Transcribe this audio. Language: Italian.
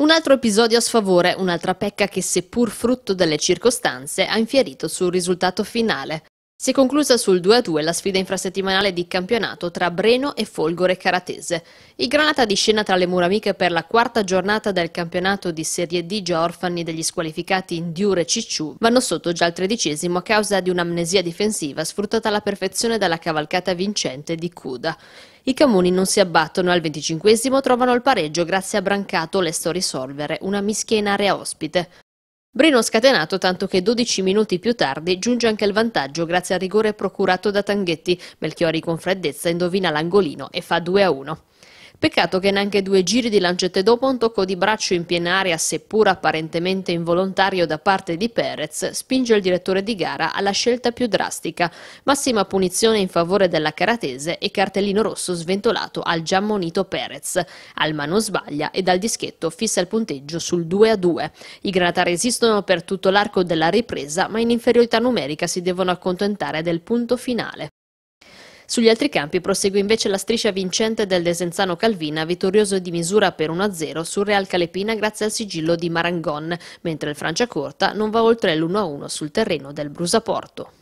Un altro episodio a sfavore, un'altra pecca che seppur frutto delle circostanze ha infierito sul risultato finale. Si è conclusa sul 2-2 la sfida infrasettimanale di campionato tra Breno e Folgore Caratese. Il Granata di scena tra le muramiche per la quarta giornata del campionato di Serie D già orfani degli squalificati Indiure e Cicciù vanno sotto già al tredicesimo a causa di un'amnesia difensiva sfruttata alla perfezione dalla cavalcata vincente di Cuda. I Camuni non si abbattono, al venticinquesimo trovano il pareggio grazie a Brancato lesto risolvere una mischia in area ospite. Brino scatenato tanto che 12 minuti più tardi giunge anche il vantaggio grazie al rigore procurato da Tanghetti. Melchiori con freddezza indovina l'angolino e fa 2 a 1. Peccato che neanche due giri di lancette dopo un tocco di braccio in piena area, seppur apparentemente involontario da parte di Perez, spinge il direttore di gara alla scelta più drastica. Massima punizione in favore della caratese e cartellino rosso sventolato al già ammonito Perez. Al mano sbaglia e dal dischetto fissa il punteggio sul 2 a 2. I granatari esistono per tutto l'arco della ripresa, ma in inferiorità numerica si devono accontentare del punto finale. Sugli altri campi prosegue invece la striscia vincente del Desenzano Calvina, vittorioso di misura per 1-0 sul Real Calepina grazie al sigillo di Marangon, mentre il Franciacorta non va oltre l'1-1 sul terreno del Brusaporto.